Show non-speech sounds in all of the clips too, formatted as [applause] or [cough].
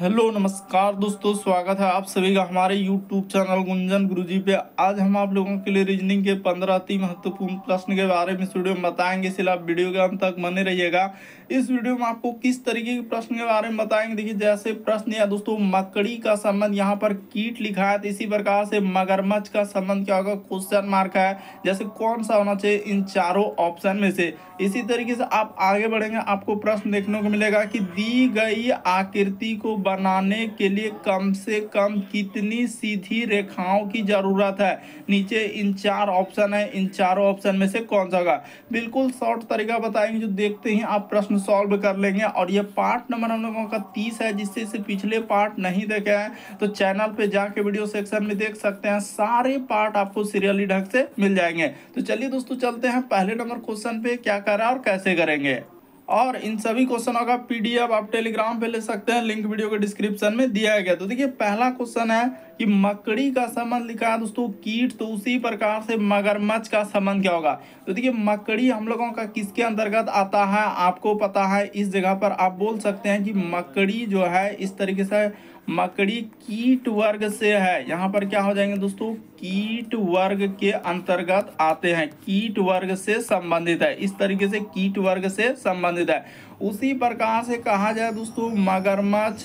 hello नमस्कार दोस्तों स्वागत है आप सभी का हमारे यूट्यूब चैनल गुंजन गुरुजी पे आज हम आप लोगों के लिए रीजनिंग के पंद्रह अति महत्वपूर्ण प्रश्न के बारे में इस वीडियो में बताएंगे इसलिए आप वीडियो के अंत तक बने रहिएगा इस वीडियो में आपको किस तरीके के प्रश्न के बारे में बताएंगे देखिए जैसे प्रश्न या दोस्तों मकड़ी का संबंध यहाँ पर कीट लिखा है तो इसी प्रकार से मगरमच्छ का संबंध क्या होगा क्वेश्चन मार्क है जैसे कौन सा होना चाहिए इन चारों ऑप्शन में से इसी तरीके से आप आगे बढ़ेंगे आपको प्रश्न देखने को मिलेगा कि दी गई आकृति को बनाने के लिए कम से कम कितनी सीधी रेखाओं की ज़रूरत है नीचे इन चार ऑप्शन है इन चारों ऑप्शन में से कौन सा होगा बिल्कुल शॉर्ट तरीका बताएंगे जो देखते ही आप प्रश्न सॉल्व कर लेंगे और ये पार्ट नंबर हम लोगों का तीस है जिससे इसे पिछले पार्ट नहीं देखे हैं तो चैनल पर जाके वीडियो सेक्शन में देख सकते हैं सारे पार्ट आपको सीरियली ढंग से मिल जाएंगे तो चलिए दोस्तों चलते हैं पहले नंबर क्वेश्चन पे क्या करा और कैसे करेंगे और इन सभी क्वेश्चनों का पीडीएफ आप टेलीग्राम पे ले सकते हैं लिंक वीडियो के डिस्क्रिप्शन में दिया गया तो देखिए पहला क्वेश्चन है कि मकड़ी का संबंध लिखा है दोस्तों कीट तो उसी प्रकार से मगरमच्छ का संबंध क्या होगा तो देखिए मकड़ी हम लोगों का किसके अंतर्गत आता है आपको पता है इस जगह पर आप बोल सकते हैं कि मकड़ी जो है इस तरीके से मकड़ी कीट वर्ग से है यहाँ पर क्या हो जाएंगे दोस्तों कीट वर्ग के अंतर्गत आते हैं कीट वर्ग से संबंधित है इस तरीके से कीट वर्ग से संबंधित है उसी प्रकार से कहा जाए दोस्तों मगरमच्छ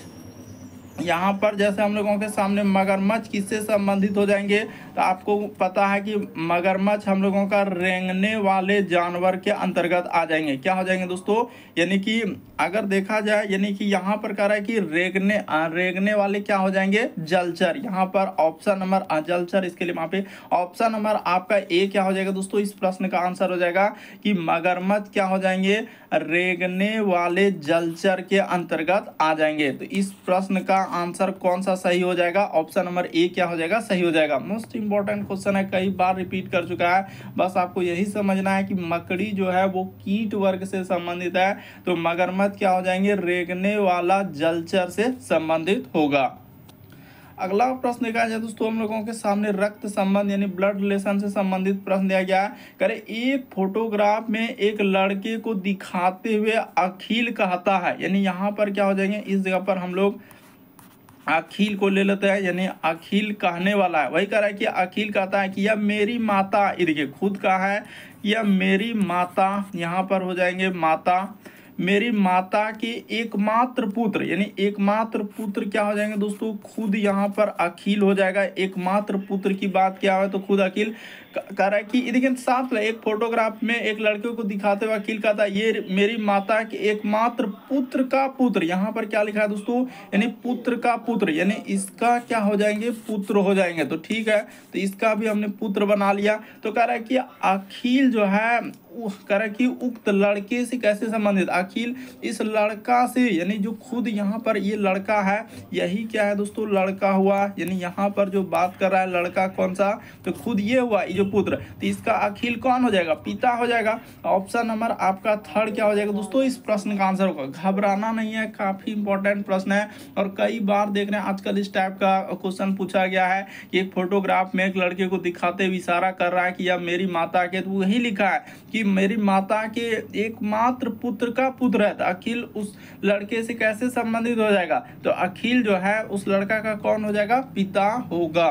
यहाँ पर जैसे हम लोगों के सामने मगरमच्छ किससे संबंधित हो जाएंगे तो आपको पता है कि मगरमच्छ हम लोगों का रेंगने वाले जानवर के अंतर्गत आ जाएंगे क्या हो जाएंगे दोस्तों यानी कि अगर देखा जाए यानी कि यहाँ पर कह रहा है कि रेगने रेगने वाले क्या हो जाएंगे जलचर यहाँ पर ऑप्शन नंबर जलचर इसके लिए वहां पे ऑप्शन नंबर आपका ए क्या हो जाएगा दोस्तों इस प्रश्न का आंसर हो जाएगा कि मगरमच्छ क्या हो जाएंगे रेगने वाले जलचर के अंतर्गत आ जाएंगे तो इस प्रश्न का आंसर कौन सा सही हो जाएगा ऑप्शन नंबर ए क्या हो जाएगा सही हो जाएगा मोस्ट इंपॉर्टेंट क्वेश्चन है कई बार रिपीट कर चुका है बस आपको यही समझना है कि मकड़ी जो है वो कीट वर्ग से संबंधित है तो मगरमत क्या हो जाएंगे रेगने वाला जलचर से संबंधित होगा अगला प्रश्न देखा जाए दोस्तों हम लोगों के सामने रक्त संबंध यानी ब्लड रिलेशन से संबंधित प्रश्न दिया गया है करे एक फोटोग्राफ में एक लड़के को दिखाते हुए अखिल कहता है यानी यहाँ पर क्या हो जाएंगे इस जगह पर हम लोग अखिल को ले लेते हैं यानी अखिल कहने वाला है वही कह रहा है कि अखिल कहता है कि यह मेरी माता ये देखिए खुद कहा है यह मेरी माता यहाँ पर हो जाएंगे माता मेरी माता के एकमात्र पुत्र यानी एकमात्र पुत्र क्या हो जाएंगे दोस्तों खुद यहाँ पर अखिल हो जाएगा एकमात्र पुत्र की बात क्या है तो खुद अखिल कह रहा है कि देखिए साफ एक फोटोग्राफ में एक लड़के को दिखाते हुए अखिल का था ये मेरी माता के एकमात्र पुत्र का पुत्र यहाँ पर क्या लिखा है दोस्तों यानी पुत्र का पुत्र यानी इसका क्या हो जाएंगे पुत्र हो जाएंगे तो ठीक है तो इसका भी हमने पुत्र बना लिया तो कह रहा है कि अखिल जो है करा कि उक्त लड़के से कैसे संबंधित आखिर इस लड़का से यानी जो खुद यहाँ पर ये लड़का है यही क्या है दोस्तों लड़का हुआ यानी यहाँ पर जो बात कर रहा है लड़का कौन सा तो खुद ये हुआ ये जो पुत्र तो इसका अखिल कौन हो जाएगा पिता हो जाएगा ऑप्शन नंबर आपका थर्ड क्या हो जाएगा दोस्तों इस प्रश्न का आंसर होगा घबराना नहीं है काफ़ी इंपॉर्टेंट प्रश्न है और कई बार देख रहे हैं आजकल इस टाइप का क्वेश्चन पूछा गया है कि एक फोटोग्राफ में एक लड़के को दिखाते हुए इशारा कर रहा है कि यह मेरी माता के तो वही लिखा है कि मेरी माता के एकमात्र पुत्र का पुत्र है तो अखिल उस लड़के से कैसे संबंधित हो जाएगा तो अखिल जो है उस लड़का का कौन हो जाएगा पिता होगा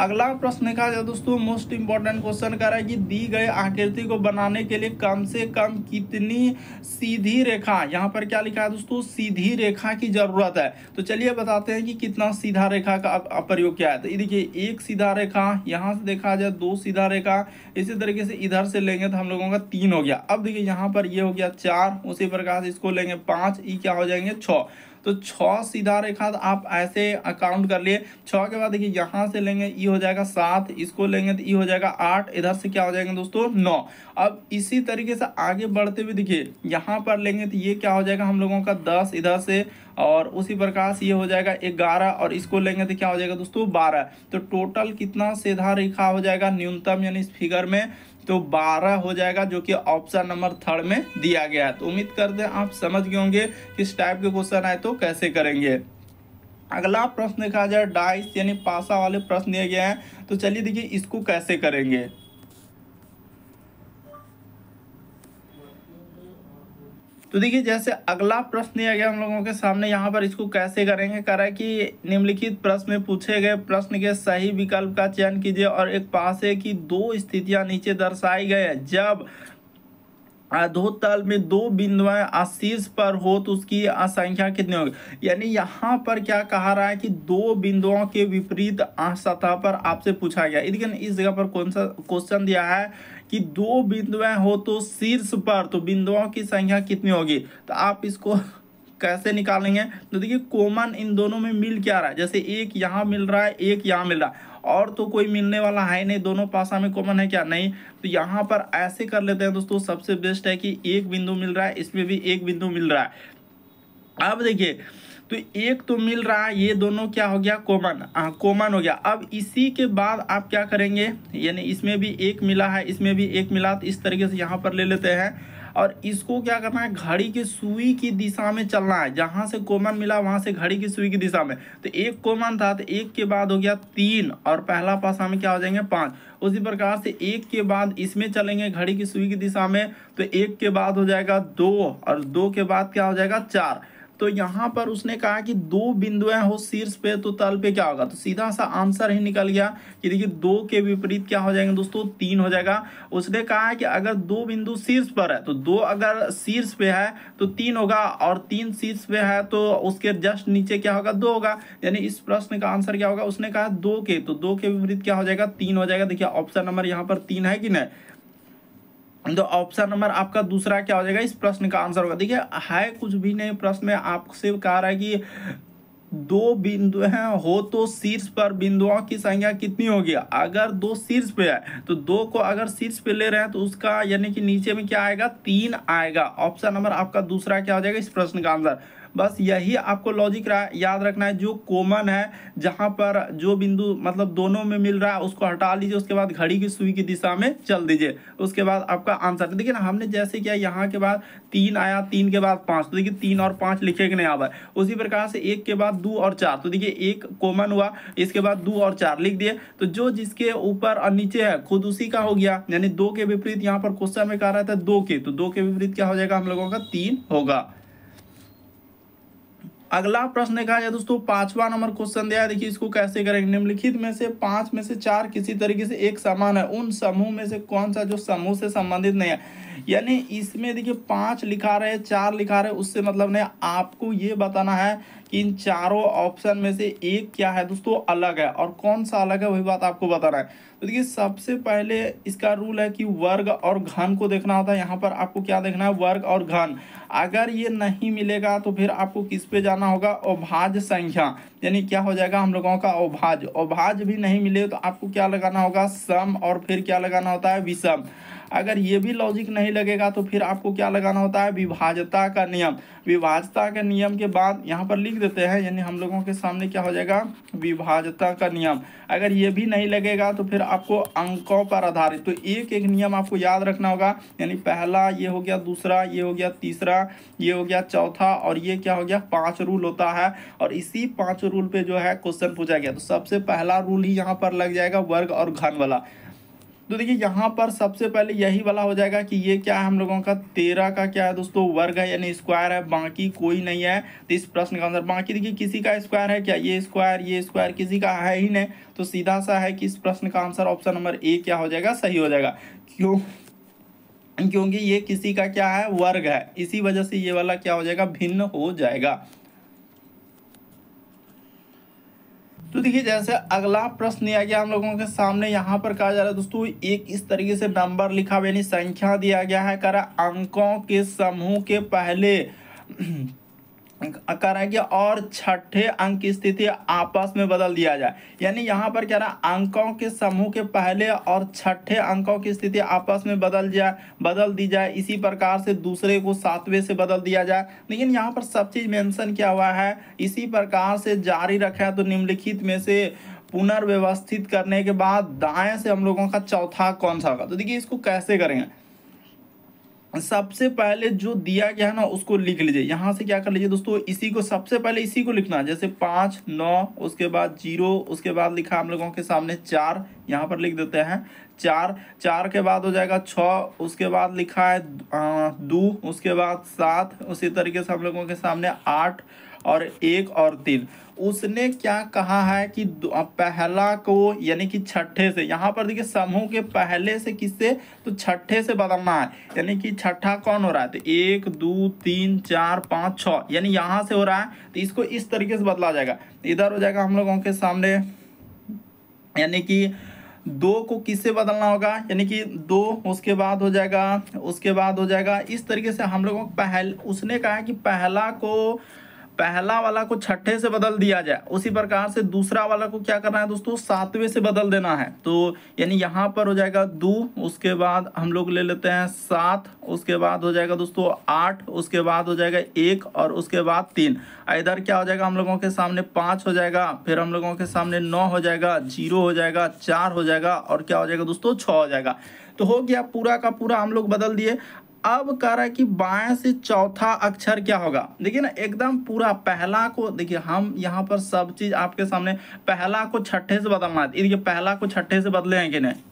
अगला प्रश्न देखा जाए दोस्तों मोस्ट इंपॉर्टेंट क्वेश्चन कह रहा है कि दी गए आकृति को बनाने के लिए कम से कम कितनी सीधी रेखा यहाँ पर क्या लिखा है दोस्तों सीधी रेखा की जरूरत है तो चलिए बताते हैं कि कितना सीधा रेखा का प्रयोग किया है तो देखिए एक सीधा रेखा यहाँ से देखा जाए दो सीधा रेखा इसी तरीके से इधर से लेंगे तो हम लोगों का तीन हो गया अब देखिए यहाँ पर ये यह हो गया चार उसी प्रकार से इसको लेंगे पाँच ये क्या हो जाएंगे छः तो छ सीधा रेखा आप ऐसे अकाउंट कर लिए छ के बाद देखिए यहाँ से लेंगे ई हो जाएगा सात इसको लेंगे तो ई हो जाएगा आठ इधर से क्या हो जाएगा दोस्तों नौ अब इसी तरीके से आगे बढ़ते हुए देखिए यहाँ पर लेंगे तो ये क्या हो जाएगा हम लोगों का दस इधर से और उसी प्रकार से ये हो जाएगा ग्यारह और इसको लेंगे तो क्या हो जाएगा दोस्तों बारह तो टोटल कितना सीधा रेखा हो जाएगा न्यूनतम यानी इस फिगर में तो 12 हो जाएगा जो कि ऑप्शन नंबर थर्ड में दिया गया है तो उम्मीद करते हैं आप समझ गए होंगे किस टाइप के क्वेश्चन आए तो कैसे करेंगे अगला प्रश्न देखा जाए डाइस यानी पासा वाले प्रश्न दिए गए हैं तो चलिए देखिए इसको कैसे करेंगे तो देखिए जैसे अगला प्रश्न दिया गया हम लोगों के सामने यहाँ पर इसको कैसे करेंगे करा कि निम्नलिखित प्रश्न में पूछे गए प्रश्न के सही विकल्प का चयन कीजिए और एक है की दो स्थितियां नीचे दर्शाई गए है जब अधोतल में दो बिंदुएं आशीर्ष पर हो तो उसकी संख्या कितनी होगी यानी यहाँ पर क्या कहा रहा है कि दो बिंदुओं के विपरीत सतह पर आपसे पूछा गया लेकिन इस जगह पर कौन सा क्वेश्चन दिया है कि दो बिंदुएं हो तो शीर्ष पर तो बिंदुओं की संख्या कितनी होगी तो आप इसको [laughs] कैसे निकालेंगे तो देखिए कॉमन इन दोनों में मिल क्या रहा है जैसे एक यहाँ मिल रहा है एक यहाँ मिल रहा है और तो कोई मिलने वाला है नहीं दोनों पासा में कॉमन है क्या नहीं तो यहाँ पर ऐसे कर लेते हैं दोस्तों सबसे बेस्ट है कि एक बिंदु मिल रहा है इसमें भी एक बिंदु मिल रहा है अब देखिए तो एक तो मिल रहा है ये दोनों क्या हो गया कॉमन कॉमन हाँ, हो गया अब इसी के बाद आप क्या करेंगे यानी इसमें भी एक मिला है इसमें भी एक मिला तो इस तरीके से यहाँ पर ले लेते हैं और इसको क्या करना है घड़ी की सुई की दिशा में चलना है जहाँ से कोमन मिला वहाँ से घड़ी की सुई की दिशा में तो एक कोमन था तो एक के बाद हो गया तीन और पहला पासा में क्या हो जाएंगे पाँच उसी प्रकार से एक के बाद इसमें चलेंगे घड़ी की सुई की दिशा में तो एक के बाद हो जाएगा दो और दो के बाद क्या हो जाएगा चार तो यहाँ पर उसने कहा कि दो बिंदुएं हो शीर्ष पे तो तल पे क्या होगा तो सीधा सा आंसर ही निकल गया कि देखिए दो के विपरीत क्या हो जाएंगे दोस्तों तीन हो जाएगा उसने कहा है कि अगर दो बिंदु शीर्ष पर है तो दो अगर शीर्ष पे है तो तीन होगा और तीन शीर्ष पे है तो उसके जस्ट नीचे क्या होगा दो होगा यानी इस प्रश्न का आंसर क्या होगा उसने कहा दो के तो दो के विपरीत क्या हो जाएगा तीन हो जाएगा देखिए ऑप्शन नंबर यहाँ पर तीन है कि नहीं तो ऑप्शन नंबर आपका दूसरा क्या हो जाएगा इस प्रश्न का आंसर होगा देखिए है कुछ भी नहीं प्रश्न में आपसे कह रहा है कि दो बिंदु हैं हो तो शीर्ष पर बिंदुओं की संख्या कितनी होगी अगर दो शीर्ष पे है तो दो को अगर शीर्ष पे ले रहे हैं तो उसका यानी कि नीचे में क्या आएगा तीन आएगा ऑप्शन नंबर आपका दूसरा क्या हो जाएगा इस प्रश्न का आंसर बस यही आपको लॉजिक रहा याद रखना है जो कॉमन है जहाँ पर जो बिंदु मतलब दोनों में मिल रहा है उसको हटा लीजिए उसके बाद घड़ी की सुई की दिशा में चल दीजिए उसके बाद आपका आंसर तो देखिए ना हमने जैसे किया यहाँ के बाद तीन आया तीन के बाद पांच तो देखिए तीन और पांच लिखे कि नहीं आवा उसी प्रकार से एक के बाद दो और चार तो देखिए एक कॉमन हुआ इसके बाद दो और चार लिख दिए तो जो जिसके ऊपर और नीचे है खुद उसी का हो गया यानी दो के विपरीत यहाँ पर क्वेश्चन में कह रहा था दो के तो दो के विपरीत क्या हो जाएगा हम लोगों का तीन होगा अगला प्रश्न देखा जाए दोस्तों पांचवा नंबर क्वेश्चन दिया है देखिए इसको कैसे करेंगे निम्नलिखित में से पांच में से चार किसी तरीके से एक समान है उन समूह में से कौन सा जो समूह से संबंधित नहीं है यानी इसमें देखिए पांच लिखा रहे चार लिखा रहे उससे मतलब नहीं आपको ये बताना है कि इन चारों ऑप्शन में से एक क्या है दोस्तों अलग है और कौन सा अलग है वही बात आपको बताना है तो देखिए सबसे पहले इसका रूल है कि वर्ग और घन को देखना होता है यहाँ पर आपको क्या देखना है वर्ग और घन अगर ये नहीं मिलेगा तो फिर आपको किस पे जाना होगा अभाज्य संख्या यानी क्या हो जाएगा हम लोगों का अभाज्य अभाज्य भी नहीं मिले तो आपको क्या लगाना होगा सम और फिर क्या लगाना होता है विषम अगर ये भी लॉजिक नहीं लगेगा तो फिर आपको क्या लगाना होता है विभाजता का नियम विभाजता के नियम के बाद यहाँ पर लिख देते हैं यानी हम लोगों के सामने क्या हो जाएगा विभाजता का नियम अगर ये भी नहीं लगेगा तो फिर आपको अंकों पर आधारित तो एक एक नियम आपको याद रखना होगा यानी पहला ये हो गया दूसरा ये हो गया तीसरा ये हो गया चौथा और ये क्या हो गया पाँच रूल होता है और इसी पाँच रूल पे जो है क्वेश्चन पूछा गया तो सबसे पहला रूल ही यहाँ पर लग जाएगा वर्ग और घन वाला तो देखिए यहाँ पर सबसे पहले यही वाला हो जाएगा कि ये क्या है हम लोगों का तेरह का क्या है दोस्तों वर्ग है यानी स्क्वायर है बाकी कोई नहीं है तो इस प्रश्न का आंसर बाकी देखिए किसी का स्क्वायर है क्या ये स्क्वायर ये स्क्वायर किसी का है ही नहीं तो सीधा सा है कि इस प्रश्न का आंसर ऑप्शन नंबर ए क्या हो जाएगा सही हो जाएगा क्यों क्योंकि ये किसी का क्या है वर्ग है इसी वजह से ये वाला क्या हो जाएगा भिन्न हो जाएगा तो देखिए जैसे अगला प्रश्न दिया गया हम लोगों के सामने यहाँ पर कहा जा रहा है दोस्तों एक इस तरीके से नंबर लिखा हुआ यानी संख्या दिया गया है करा अंकों के समूह के पहले करेंगे और छठे अंक की स्थिति आपस में बदल दिया जाए यानी यहाँ पर क्या रहा है अंकों के समूह के पहले और छठे अंकों की स्थिति आपस में बदल जाए बदल दी जाए इसी प्रकार से दूसरे को सातवें से बदल दिया जाए लेकिन यहाँ पर सब चीज़ मेंशन किया हुआ है इसी प्रकार से जारी रखा है तो निम्नलिखित में से पुनर्व्यवस्थित करने के बाद दाएं से हम लोगों का चौथा कौन सा होगा तो देखिए इसको कैसे करेंगे सबसे पहले जो दिया गया है ना उसको लिख लीजिए यहाँ से क्या कर लीजिए दोस्तों इसी को सबसे पहले इसी को लिखना जैसे पाँच नौ उसके बाद जीरो उसके बाद लिखा हम लोगों के सामने चार यहाँ पर लिख देते हैं चार चार के बाद हो जाएगा छ उसके बाद लिखा है दो उसके बाद सात उसी तरीके से हम लोगों के सामने आठ और एक और तीन उसने क्या कहा है कि पहला को यानी कि छठे से यहाँ पर देखिए समूह के पहले से किससे तो छठे से बदलना है यानी कि छठा कौन हो रहा है तो एक दो तीन चार पाँच छः यानी यहाँ से हो रहा है तो इसको इस तरीके से बदला जाएगा इधर हो जाएगा हम लोगों के सामने यानी कि दो को किससे बदलना होगा यानी कि दो उसके बाद हो जाएगा उसके बाद हो जाएगा इस तरीके से हम लोगों को पहल उसने कहा कि पहला को पहला वाला को छठे से बदल दिया जाए उसी प्रकार से दूसरा वाला को क्या करना है दोस्तों सातवें से बदल देना है तो यानी यहाँ पर हो जाएगा दो उसके बाद हम लोग ले लेते हैं सात उसके बाद हो जाएगा दोस्तों आठ उसके बाद हो जाएगा एक और उसके बाद तीन इधर क्या हो जाएगा हम लोगों के सामने पाँच हो जाएगा फिर हम लोगों के सामने नौ हो जाएगा जीरो हो जाएगा चार हो जाएगा और क्या हो जाएगा दोस्तों छः हो जाएगा तो हो गया पूरा का पूरा हम लोग बदल दिए अब कह रहा है कि बाएं से चौथा अक्षर क्या होगा देखिए ना एकदम पूरा पहला को देखिए हम यहाँ पर सब चीज़ आपके सामने पहला को छठे से बदलना है देखिए पहला को छठे से बदले हैं कि नहीं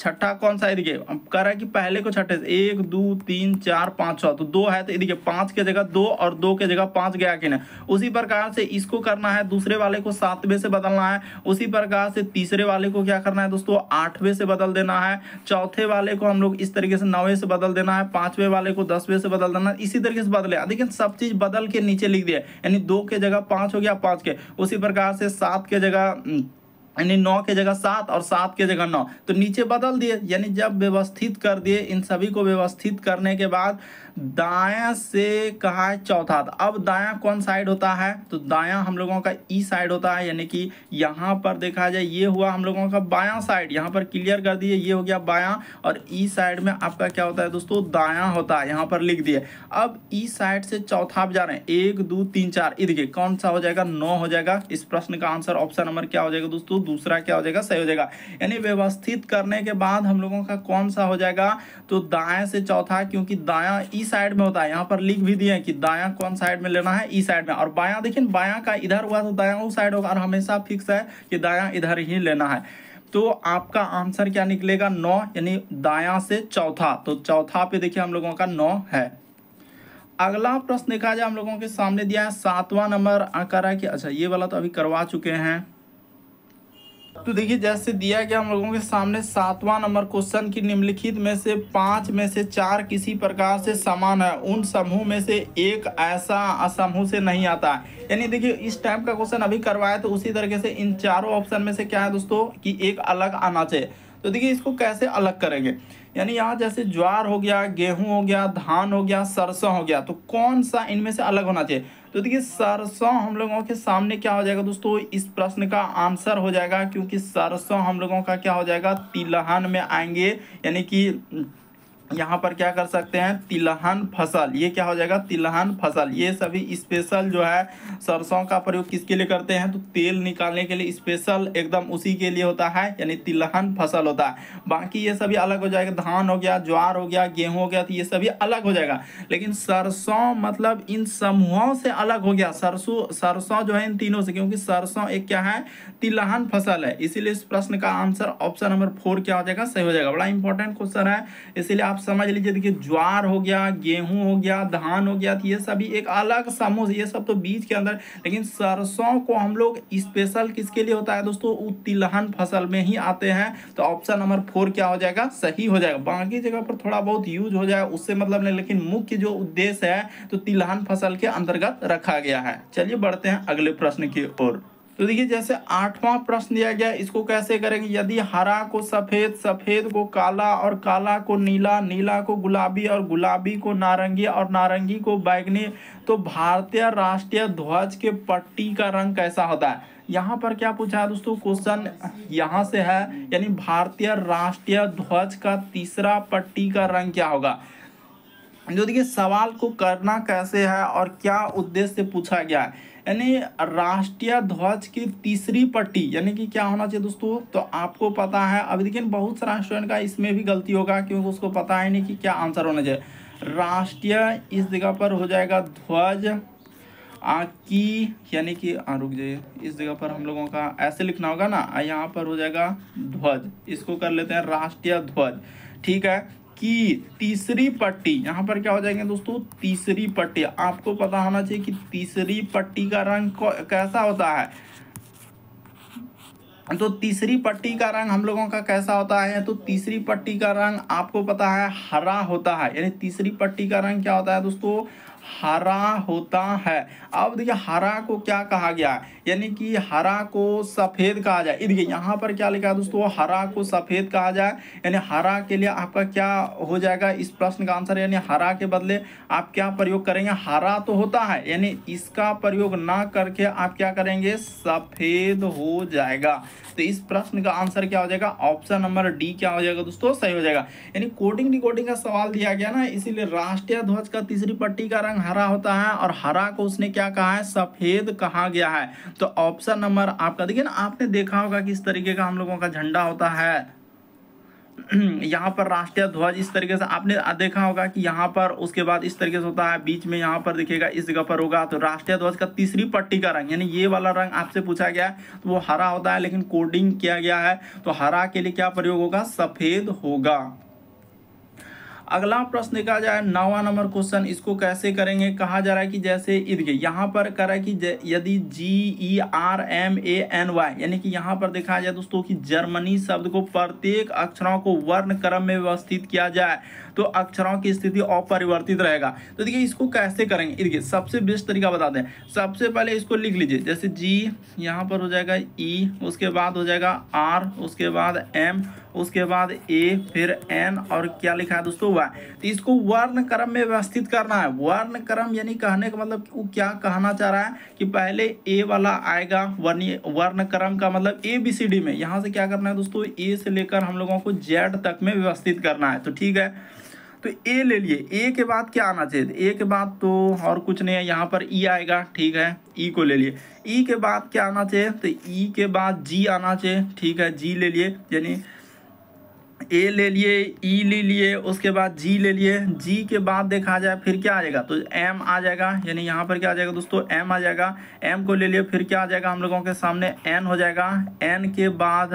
छठा कौन सा है देखिए कह रहे हैं कि पहले को छठे से एक दो तीन चार पाँच छः तो दो है तो देखिए पाँच के जगह दो और दो के जगह पाँच गया कि नहीं उसी प्रकार से इसको करना है दूसरे वाले को सातवें से बदलना है उसी प्रकार से तीसरे वाले को क्या करना है दोस्तों आठवें से बदल देना है चौथे वाले को हम लोग इस तरीके से नवे से बदल देना है पाँचवें वाले को दसवें से बदल देना है इसी तरीके से बदले लेकिन सब चीज़ बदल के नीचे लिख दिया यानी दो के जगह पाँच हो गया पाँच के उसी प्रकार से सात के जगह हम्म, यानी नौ के जगह सात और सात के जगह नौ तो नीचे बदल दिए यानी जब व्यवस्थित कर दिए इन सभी को व्यवस्थित करने के बाद दाया से कहा है चौथा तो अब दाया कौन साइड होता है तो दाया हम लोगों का ई e साइड होता है यानी कि यहाँ पर देखा जाए ये हुआ हम लोगों का बाया साइड यहाँ पर क्लियर कर दिए ये हो गया बाया और ई e साइड में आपका क्या होता है दोस्तों दाया होता है यहाँ पर लिख दिए अब ई e साइड से चौथा आप जा रहे हैं एक दो तीन चार ये देखिए कौन सा हो जाएगा नौ हो जाएगा इस प्रश्न का आंसर ऑप्शन नंबर क्या हो जाएगा दोस्तों दूसरा क्या हो जाएगा सही हो जाएगा यानी व्यवस्थित करने के बाद हम लोगों का कौन सा हो जाएगा तो दाया से चौथा क्योंकि दाया ई ई साइड में होता है यहाँ पर लिख भी दिए कि दाया कौन साइड में लेना है ई e साइड में और बाया देखिए बाया का इधर हुआ तो दाया उस साइड होगा और हमेशा फिक्स है कि दाया इधर ही लेना है तो आपका आंसर क्या निकलेगा नौ यानी दाया से चौथा तो चौथा पे देखिए हम लोगों का नौ है अगला प्रश्न देखा जाए हम लोगों के सामने दिया है सातवां नंबर आकर है कि अच्छा ये वाला तो अभी करवा चुके हैं तो देखिए जैसे दिया गया हम लोगों के सामने सातवां नंबर क्वेश्चन की निम्नलिखित में से पांच में से चार किसी प्रकार से समान है उन समूह में से एक ऐसा असमूह से नहीं आता यानी देखिए इस टाइप का क्वेश्चन अभी करवाया तो उसी तरीके से इन चारों ऑप्शन में से क्या है दोस्तों कि एक अलग आना चाहिए तो देखिए इसको कैसे अलग करेंगे यानी यहाँ जैसे ज्वार हो गया गेहूं हो गया धान हो गया सरसों हो गया तो कौन सा इनमें से अलग होना चाहिए तो देखिए सरसों हम लोगों के सामने क्या हो जाएगा दोस्तों इस प्रश्न का आंसर हो जाएगा क्योंकि सरसों हम लोगों का क्या हो जाएगा तिलहन में आएंगे यानी कि यहाँ पर क्या कर सकते हैं तिलहन फसल ये क्या हो जाएगा तिलहन फसल ये सभी स्पेशल जो है सरसों का प्रयोग किसके लिए करते हैं तो तेल निकालने के लिए स्पेशल एकदम उसी के लिए होता है यानी तिलहन फसल होता है बाकी ये सभी अलग हो जाएगा धान हो गया ज्वार हो गया गेहूं हो गया तो ये सभी अलग हो जाएगा लेकिन सरसों मतलब इन समूहों से अलग हो गया सरसों सरसों जो है इन तीनों से क्योंकि सरसों एक क्या है तिलहन फसल है इसीलिए इस प्रश्न का आंसर ऑप्शन नंबर फोर क्या हो जाएगा सही हो जाएगा बड़ा इंपॉर्टेंट क्वेश्चन है इसीलिए आप आप समझ लीजिए देखिए ज्वार हो गया गेहूं हो गया धान हो गया तो ये सभी एक अलग समूह ये सब तो बीज के अंदर लेकिन सरसों को हम लोग स्पेशल किसके लिए होता है दोस्तों तिलहन फसल में ही आते हैं तो ऑप्शन नंबर फोर क्या हो जाएगा सही हो जाएगा बाकी जगह पर थोड़ा बहुत यूज हो जाए उससे मतलब नहीं लेकिन मुख्य जो उद्देश्य है तो तिलहन फसल के अंतर्गत रखा गया है चलिए बढ़ते हैं अगले प्रश्न की ओर तो देखिए जैसे आठवां प्रश्न दिया गया इसको कैसे करेंगे यदि हरा को सफ़ेद सफ़ेद को काला और काला को नीला नीला को गुलाबी और गुलाबी को नारंगी और नारंगी को बैगनी तो भारतीय राष्ट्रीय ध्वज के पट्टी का रंग कैसा होता है यहाँ पर क्या पूछा है दोस्तों क्वेश्चन यहाँ से है यानी भारतीय राष्ट्रीय ध्वज का तीसरा पट्टी का रंग क्या होगा जो देखिए सवाल को करना कैसे है और क्या उद्देश्य से पूछा गया है यानी राष्ट्रीय ध्वज की तीसरी पट्टी यानी कि क्या होना चाहिए दोस्तों तो आपको पता है अभी लेकिन बहुत सारा स्टूडेंट का इसमें भी गलती होगा क्योंकि उसको पता है नहीं कि क्या आंसर होना चाहिए राष्ट्रीय इस जगह पर हो जाएगा ध्वज की यानी कि रुक जाइए इस जगह पर हम लोगों का ऐसे लिखना होगा ना यहाँ पर हो जाएगा ध्वज इसको कर लेते हैं राष्ट्रीय ध्वज ठीक है कि तीसरी पट्टी यहाँ पर क्या हो जाएंगे दोस्तों तीसरी पट्टी आपको पता होना चाहिए कि तीसरी पट्टी का रंग कैसा होता है तो तीसरी पट्टी का रंग हम लोगों का कैसा होता है तो तीसरी पट्टी का रंग आपको पता है हरा होता है यानी तीसरी पट्टी का रंग क्या होता है दोस्तों हरा होता है अब देखिए हरा को क्या कहा गया यानी कि हरा को सफ़ेद कहा जाए देखिए यहाँ पर क्या लिखा है दोस्तों हरा को सफ़ेद कहा जाए यानी हरा के लिए आपका क्या हो जाएगा इस प्रश्न का आंसर यानी हरा के बदले आप क्या प्रयोग करेंगे हरा तो होता है यानी इसका प्रयोग ना करके आप क्या करेंगे सफ़ेद हो जाएगा तो इस प्रश्न का आंसर क्या हो जाएगा ऑप्शन नंबर डी क्या हो जाएगा दोस्तों सही हो जाएगा यानी कोडिंग डिकोडिंग का सवाल दिया गया ना इसीलिए राष्ट्रीय ध्वज का तीसरी पट्टी का रंग रंग हरा होता है और हरा को उसने क्या कहा है सफ़ेद कहा गया है तो ऑप्शन नंबर आपका देखिए ना आपने देखा होगा कि इस तरीके का हम लोगों का झंडा होता है [clears throat] यहाँ पर राष्ट्रीय ध्वज इस तरीके से आपने देखा होगा कि यहाँ पर उसके बाद इस तरीके से होता है बीच में यहाँ पर दिखेगा इस जगह पर होगा तो राष्ट्रीय ध्वज का तीसरी पट्टी का रंग यानी ये वाला रंग आपसे पूछा गया है तो वो हरा होता है लेकिन कोडिंग किया गया है तो हरा के लिए क्या प्रयोग होगा सफ़ेद होगा अगला प्रश्न देखा जाए नवा नंबर क्वेश्चन इसको कैसे करेंगे कहा जा रहा है कि जैसे देखिए यहाँ पर कह रहा है कि यदि G E R M A N Y यानी कि यहाँ पर देखा जाए दोस्तों कि जर्मनी शब्द को प्रत्येक अक्षरों को वर्ण क्रम में व्यवस्थित किया जाए तो अक्षरों की स्थिति अपरिवर्तित रहेगा तो देखिए इसको कैसे करेंगे देखिए सबसे बेस्ट तरीका बता दें सबसे पहले इसको लिख लीजिए जैसे जी यहाँ पर हो जाएगा ई उसके बाद हो जाएगा आर उसके बाद एम उसके बाद ए फिर एन और क्या लिखा है दोस्तों वाई तो इसको वर्ण क्रम में व्यवस्थित करना है वर्ण क्रम यानी कहने का मतलब वो क्या कहना चाह रहा है कि पहले ए वाला आएगा वर्ण वर्ण क्रम का मतलब ए बी सी डी में यहाँ से क्या करना है दोस्तों ए से लेकर हम लोगों को जेड तक में व्यवस्थित करना है तो ठीक है तो ए ले लिए ए के बाद क्या आना चाहिए ए के बाद तो और कुछ नहीं है यहाँ पर ई आएगा ठीक है ई को ले लिए ई के बाद क्या आना चाहिए तो ई के बाद जी आना चाहिए ठीक है जी ले लिए यानी ए ले लिए ई e ले लिए उसके बाद जी ले लिए जी के बाद देखा जाए फिर क्या आ जाएगा तो एम आ जाएगा यानी यहाँ पर क्या आ जाएगा दोस्तों एम आ जाएगा एम को ले लिए फिर क्या आ जाएगा हम लोगों के सामने एन हो जाएगा एन के बाद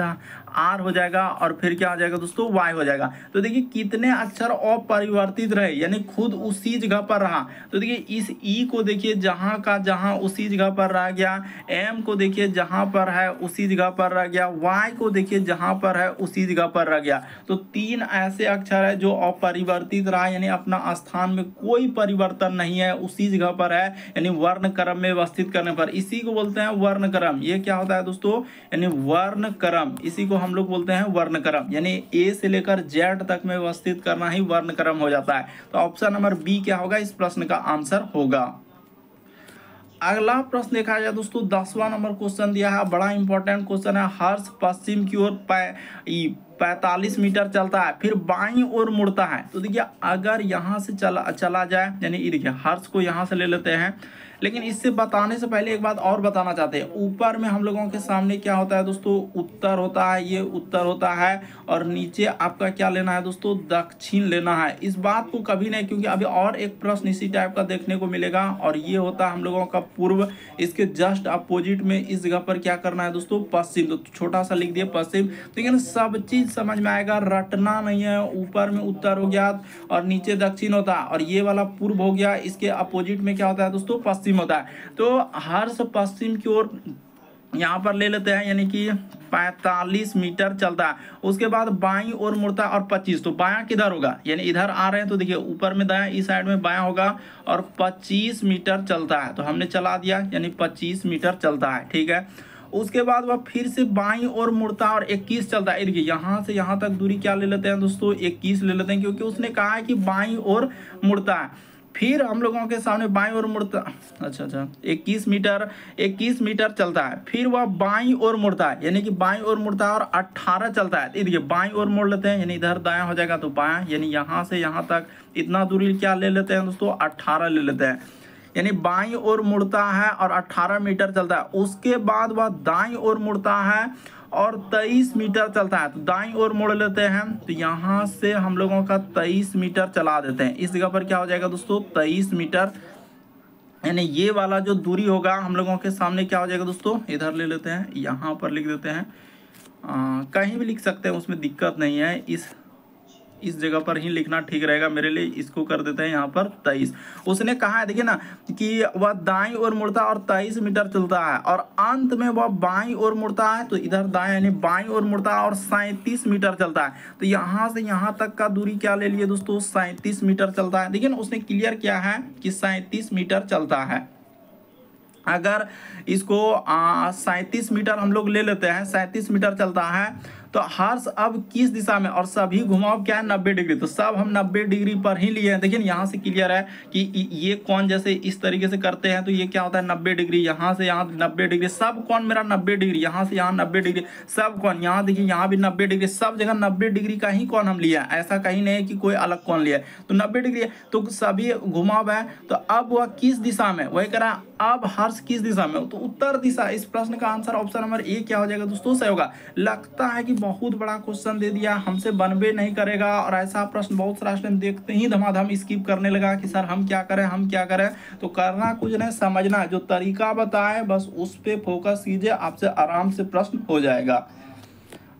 आर हो जाएगा और फिर क्या हो जाएगा दोस्तों वाई हो जाएगा तो देखिए कितने अक्षर अपरिवर्तित रहे यानी खुद उसी जगह पर रहा तो देखिए इस ई e को देखिए जहां का जहां उसी जगह पर रह गया एम को देखिए जहां पर है उसी जगह पर रह गया वाई को देखिए जहां पर है उसी जगह पर रह गया तो तीन ऐसे अक्षर है जो अपरिवर्तित रहा यानी अपना स्थान में कोई परिवर्तन नहीं है उसी जगह पर है यानी वर्ण क्रम में व्यवस्थित करने पर इसी को बोलते हैं वर्ण क्रम ये क्या होता है दोस्तों यानी वर्ण क्रम इसी को हम लोग बोलते हैं वर्णक्रम यानी ए से लेकर जेड तक में व्यवस्थित करना ही वर्णक्रम हो जाता है तो ऑप्शन नंबर बी क्या होगा इस प्रश्न का आंसर होगा अगला प्रश्न देखा जाए दोस्तों दसवां नंबर क्वेश्चन दिया है बड़ा इंपॉर्टेंट क्वेश्चन है हर्ष पश्चिम की ओर पैंतालीस मीटर चलता है फिर बाई ओर मुड़ता है तो देखिए अगर यहाँ से चला चला जाए यानी देखिए हर्ष को यहाँ से ले लेते हैं लेकिन इससे बताने से पहले एक बात और बताना चाहते हैं ऊपर में हम लोगों के सामने क्या होता है दोस्तों उत्तर होता है ये उत्तर होता है और नीचे आपका क्या लेना है दोस्तों दक्षिण लेना है इस बात को कभी नहीं क्योंकि अभी और एक प्रश्न इसी टाइप का देखने को मिलेगा और ये होता है हम लोगों का पूर्व इसके जस्ट अपोजिट में इस जगह पर क्या करना है दोस्तों पश्चिम तो छोटा सा लिख दिए पश्चिम लेकिन सब चीज समझ में आएगा रटना नहीं है ऊपर में उत्तर हो गया और नीचे दक्षिण होता और ये वाला पूर्व हो गया इसके अपोजिट में क्या होता है दोस्तों पश्चिम पश्चिम होता है तो हर्ष पश्चिम की ओर यहाँ पर ले लेते हैं यानी कि 45 मीटर चलता है उसके बाद बाई और मुड़ता और 25 तो बायां किधर होगा यानी इधर आ रहे हैं तो देखिए ऊपर में दाया इस साइड में बायां होगा और 25 मीटर चलता है तो हमने चला दिया यानी 25 मीटर चलता है ठीक है उसके बाद वह फिर से बाई और मुड़ता और 21 चलता है देखिए यहाँ से यहाँ तक दूरी क्या ले लेते हैं दोस्तों 21 ले लेते हैं क्योंकि उसने कहा है कि बाई और मुड़ता है फिर हम लोगों के सामने बाई और मुड़ता अच्छा अच्छा इक्कीस मीटर इक्कीस मीटर चलता है फिर वह बाई और मुड़ता है यानी कि बाई और मुड़ता है और अट्ठारह चलता है तो देखिए बाई और मुड़ लेते हैं यानी इधर दाया हो जाएगा तो बाया यानी यहाँ से यहाँ तक इतना दूरी क्या ले लेते हैं दोस्तों अट्ठारह ले लेते हैं यानी बाई और मुड़ता है और 18 मीटर चलता है उसके बाद वह दाई और मुड़ता है और 23 मीटर चलता है तो दाई और मुड़ लेते हैं तो यहाँ से हम लोगों का 23 मीटर चला देते हैं इस जगह पर क्या हो जाएगा दोस्तों 23 मीटर यानी ये वाला जो दूरी होगा हम लोगों के सामने क्या हो जाएगा दोस्तों इधर ले लेते हैं यहाँ पर लिख देते हैं आ, कहीं भी लिख सकते हैं उसमें दिक्कत नहीं है इस इस जगह पर ही लिखना ठीक रहेगा मेरे लिए इसको कर देते हैं यहाँ पर तेईस उसने कहा है देखिए ना कि वह दाई और मुड़ता और तेईस मीटर चलता है और अंत में वह बाई और मुड़ता है तो इधर दाएं यानी बाई और मुड़ता और सैंतीस मीटर चलता है तो यहाँ से यहाँ तक का दूरी क्या ले लिए दोस्तों सैंतीस मीटर चलता है देखिए ना उसने क्लियर किया है कि सैंतीस मीटर चलता है अगर इसको सैंतीस मीटर हम लोग ले लेते हैं सैंतीस मीटर चलता है तो हार्स अब किस दिशा में और सभी घुमाव क्या है नब्बे डिग्री तो सब हम नब्बे डिग्री पर ही लिए हैं देखिए यहाँ से क्लियर है कि ये कौन जैसे इस तरीके से करते हैं तो ये क्या होता है नब्बे डिग्री यहाँ से यहाँ नब्बे डिग्री सब कौन मेरा नब्बे डिग्री यहाँ से यहाँ नब्बे डिग्री सब कौन यहाँ देखिए यहाँ भी नब्बे डिग्री सब जगह नब्बे डिग्री का ही कौन हम लिया ऐसा कहीं नहीं है कि कोई अलग कौन लिया तो नब्बे डिग्री तो सभी घुमाव है तो अब वह किस दिशा में वही कह रहा है अब हर्ष किस दिशा में हो तो उत्तर दिशा इस प्रश्न का आंसर ऑप्शन नंबर ए क्या हो जाएगा दोस्तों सही होगा लगता है कि बहुत बड़ा क्वेश्चन दे दिया हमसे बनबे नहीं करेगा और ऐसा प्रश्न बहुत सारा स्टूडेंट देखते ही धमाधम स्किप करने लगा कि सर हम क्या करें हम क्या करें तो करना कुछ नहीं समझना जो तरीका बताए बस उस पर फोकस कीजिए आपसे आराम से प्रश्न हो जाएगा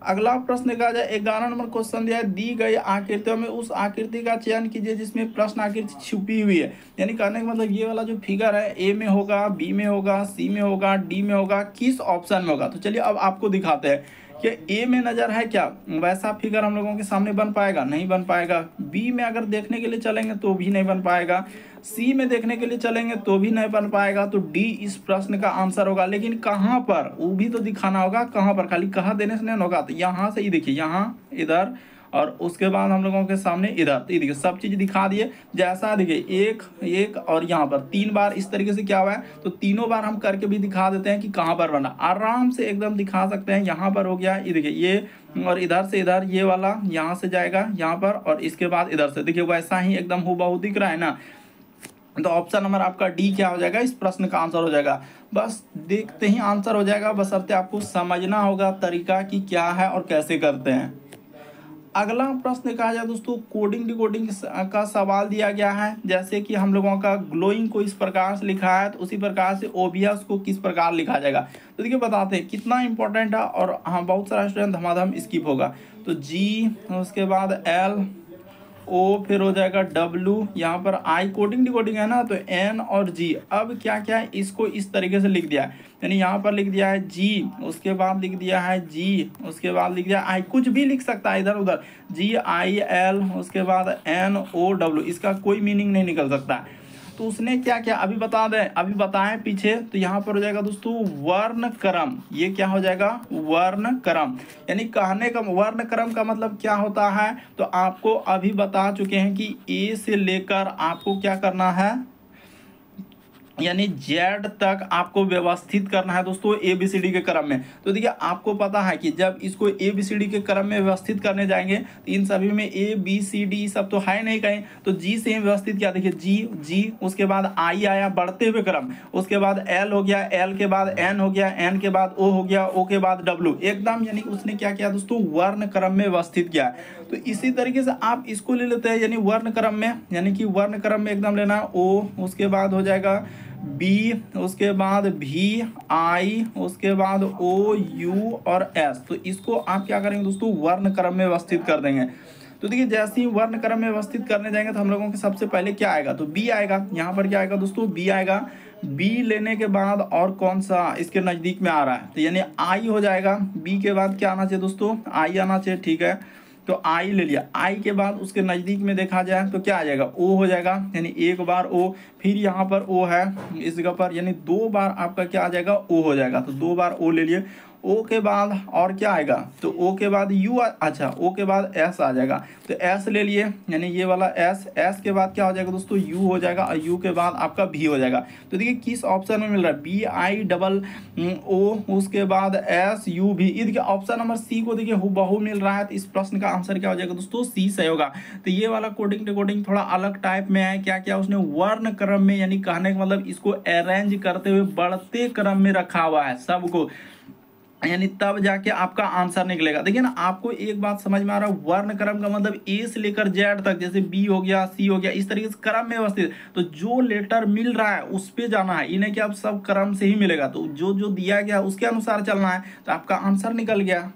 अगला प्रश्न कहा जाए ग्यारह नंबर क्वेश्चन दिया है दी गई आकृतियों में उस आकृति का चयन कीजिए जिसमें प्रश्न आकृति छुपी हुई है यानी कहने का मतलब ये वाला जो फिगर है ए में होगा बी में होगा सी में होगा डी में होगा किस ऑप्शन में होगा तो चलिए अब आपको दिखाते हैं कि ए में नज़र है क्या वैसा फिगर हम लोगों के सामने बन पाएगा नहीं बन पाएगा बी में अगर देखने के लिए चलेंगे तो भी नहीं बन पाएगा सी में देखने के लिए चलेंगे तो भी नहीं बन पाएगा तो डी इस प्रश्न का आंसर होगा लेकिन कहाँ पर वो भी तो दिखाना होगा कहाँ पर खाली कहाँ देने से नहीं होगा तो यहाँ से ही देखिए यहाँ इधर और उसके बाद हम लोगों के सामने इधर तो ये देखिए सब चीज़ दिखा दिए जैसा देखिए एक एक और यहाँ पर तीन बार इस तरीके से क्या हुआ है तो तीनों बार हम करके भी दिखा देते हैं कि कहाँ पर बना आराम से एकदम दिखा सकते हैं यहाँ पर हो गया ये देखिए ये और इधर से इधर ये वाला यहाँ से जाएगा यहाँ पर और इसके बाद इधर से देखिए वैसा ही एकदम हुबहू दिख रहा है ना तो ऑप्शन नंबर आपका डी क्या हो जाएगा इस प्रश्न का आंसर हो जाएगा बस देखते ही आंसर हो जाएगा बस बसरते आपको समझना होगा तरीका कि क्या है और कैसे करते हैं अगला प्रश्न कहा जाए दोस्तों कोडिंग डिकोडिंग का सवाल दिया गया है जैसे कि हम लोगों का ग्लोइंग को इस प्रकार से लिखा है तो उसी प्रकार से ओबियस को किस प्रकार लिखा जाएगा तो देखिए बताते हैं कितना इंपॉर्टेंट है और हाँ बहुत सारा स्टूडेंट धमाधम स्किप होगा तो जी उसके बाद एल ओ फिर हो जाएगा डब्लू यहाँ पर आई कोडिंग डिकोडिंग है ना तो एन और जी अब क्या क्या है इसको इस तरीके से लिख दिया है यानी यहाँ पर लिख दिया है जी उसके बाद लिख दिया है जी उसके बाद लिख दिया आई कुछ भी लिख सकता है इधर उधर जी आई एल उसके बाद एन ओ डब्लू इसका कोई मीनिंग नहीं निकल सकता है तो उसने क्या क्या अभी बता दें अभी बताएं पीछे तो यहाँ पर हो जाएगा दोस्तों वर्ण क्रम ये क्या हो जाएगा वर्ण क्रम यानी कहने का वर्ण क्रम का मतलब क्या होता है तो आपको अभी बता चुके हैं कि ए से लेकर आपको क्या करना है यानी जेड तक आपको व्यवस्थित करना है दोस्तों ए बी सी डी के क्रम में तो देखिए आपको पता है कि जब इसको ए बी सी डी के क्रम में व्यवस्थित करने जाएंगे तो इन सभी में ए बी सी डी सब तो है नहीं कहीं तो जी से व्यवस्थित किया देखिए जी जी उसके बाद आई आया बढ़ते हुए क्रम उसके बाद एल हो गया एल के बाद एन हो गया एन के बाद ओ हो गया ओ के बाद डब्ल्यू एकदम यानी उसने क्या किया दोस्तों वर्ण क्रम में व्यवस्थित किया तो इसी तरीके से आप इसको ले लेते हैं यानी वर्ण क्रम में यानी कि वर्ण क्रम में एकदम लेना ओ उसके बाद हो जाएगा बी उसके बाद भी आई उसके बाद ओ यू और एस तो इसको आप क्या करेंगे दोस्तों वर्ण क्रम में व्यवस्थित कर देंगे तो देखिए जैसे ही वर्ण क्रम में व्यवस्थित करने जाएंगे तो हम लोगों के सबसे पहले क्या आएगा तो बी आएगा यहाँ पर क्या आएगा दोस्तों बी आएगा बी लेने के बाद और कौन सा इसके नज़दीक में आ रहा है तो यानी आई हो जाएगा बी के बाद क्या आना चाहिए दोस्तों आई आना चाहिए ठीक है तो आई ले लिया आई के बाद उसके नज़दीक में देखा जाए तो क्या आ जाएगा ओ हो जाएगा यानी एक बार ओ फिर यहाँ पर ओ है इस जगह पर यानी दो बार आपका क्या आ जाएगा ओ हो जाएगा तो दो बार ओ ले लिए ओ के बाद और क्या आएगा तो ओ के बाद यू अच्छा ओ के बाद एस आ जाएगा तो एस ले लिए यानी ये वाला एस एस के बाद क्या हो जाएगा दोस्तों यू हो जाएगा और यू के बाद आपका भी हो जाएगा तो देखिए किस ऑप्शन में मिल रहा है बी आई डबल ओ उसके बाद एस यू भी ये देखिए ऑप्शन नंबर सी को देखिए हु मिल रहा है तो इस प्रश्न का आंसर क्या हो जाएगा दोस्तों सी से होगा तो ये वाला कोडिंग रिकॉर्डिंग थोड़ा अलग टाइप में है क्या क्या उसने वर्ण क्रम में यानी कहने का मतलब इसको अरेंज करते हुए बढ़ते क्रम में रखा हुआ है सबको यानी तब जाके आपका आंसर निकलेगा देखिए ना आपको एक बात समझ में आ रहा है वर्ण क्रम का मतलब ए से लेकर जेड तक जैसे बी हो गया सी हो गया इस तरीके से क्रम में व्यवस्थित तो जो लेटर मिल रहा है उस पर जाना है इन्हें क्या आप सब क्रम से ही मिलेगा तो जो जो दिया गया उसके अनुसार चलना है तो आपका आंसर निकल गया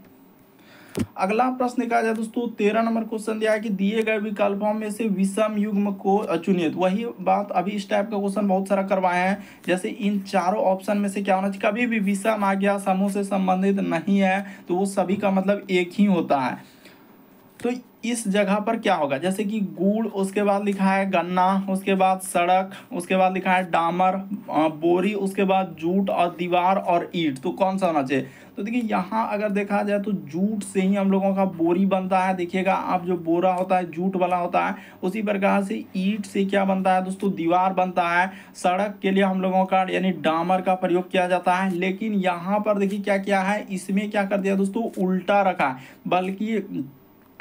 अगला प्रश्न कहा जाए दोस्तों तेरह नंबर क्वेश्चन दिया है कि दिए गए विकल्पों में से विषम युग्म को चुनित तो वही बात अभी इस टाइप का क्वेश्चन बहुत सारा करवाए हैं जैसे इन चारों ऑप्शन में से क्या होना चाहिए कभी भी विषम आ गया समूह से संबंधित नहीं है तो वो सभी का मतलब एक ही होता है तो इस जगह पर क्या होगा जैसे कि गुड़ उसके बाद लिखा है गन्ना उसके बाद सड़क उसके बाद लिखा है डामर बोरी उसके बाद जूट और दीवार और ईट तो कौन सा होना चाहिए तो देखिए यहाँ अगर देखा जाए तो जूट से ही हम लोगों का बोरी बनता है देखिएगा आप जो बोरा होता है जूट वाला होता है उसी प्रकार से ईट से क्या बनता है दोस्तों दीवार बनता है सड़क के लिए हम लोगों का यानी डामर का प्रयोग किया जाता है लेकिन यहाँ पर देखिए क्या क्या है इसमें क्या कर दिया दोस्तों उल्टा रखा है बल्कि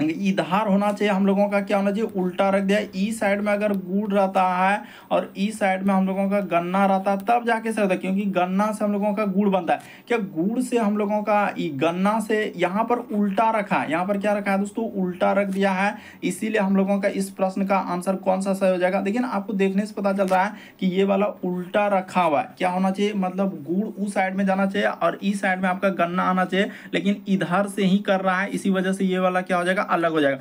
इधार होना चाहिए हम लोगों का क्या होना चाहिए उल्टा रख दिया ई e साइड में अगर गुड़ रहता है और ई e साइड में हम लोगों का गन्ना रहता है तब जाके सर क्योंकि गन्ना से हम लोगों का गुड़ बनता है क्या गुड़ से हम लोगों का गन्ना से यहाँ पर उल्टा रखा है यहाँ पर क्या रखा है दोस्तों उल्टा रख दिया है इसीलिए हम लोगों का इस प्रश्न का आंसर कौन सा सही हो जाएगा देखिए आपको देखने से पता चल रहा है कि ये वाला उल्टा रखा हुआ है क्या होना चाहिए मतलब गुड़ उस साइड में जाना चाहिए और ई e साइड में आपका गन्ना आना चाहिए लेकिन इधर से ही कर रहा है इसी वजह से ये वाला क्या हो जाएगा अलग हो जाएगा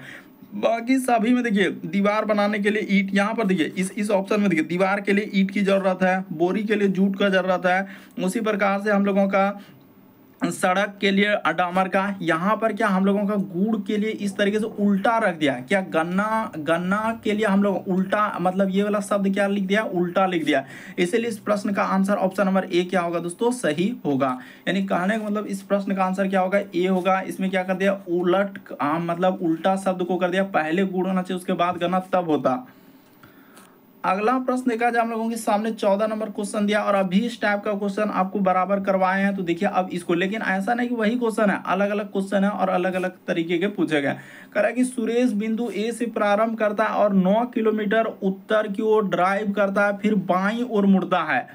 बाकी सभी में देखिए दीवार बनाने के लिए ईट यहाँ पर देखिए इस इस ऑप्शन में देखिए दीवार के लिए ईट की ज़रूरत है बोरी के लिए जूट का ज़रूरत है उसी प्रकार से हम लोगों का सड़क के लिए डामर का यहाँ पर क्या हम लोगों का गुड़ के लिए इस तरीके से उल्टा रख दिया क्या गन्ना गन्ना के लिए हम लोग उल्टा मतलब ये वाला शब्द क्या लिख दिया उल्टा लिख दिया इसीलिए इस प्रश्न का आंसर ऑप्शन नंबर ए क्या होगा दोस्तों सही होगा यानी कहने का मतलब इस प्रश्न का आंसर क्या होगा ए होगा इसमें क्या कर दिया उलट मतलब उल्टा शब्द को कर दिया पहले गुड़ होना चाहिए उसके बाद गन्ना तब होता अगला प्रश्न देखा जाए हम लोगों के सामने चौदह नंबर क्वेश्चन दिया और अभी इस टाइप का क्वेश्चन आपको बराबर करवाए हैं तो देखिए अब इसको लेकिन ऐसा नहीं कि वही क्वेश्चन है अलग अलग क्वेश्चन है और अलग अलग तरीके के पूछे गए करा कि सुरेश बिंदु ए से प्रारंभ करता है और नौ किलोमीटर उत्तर की ओर ड्राइव करता है फिर बाई और मुड़ता है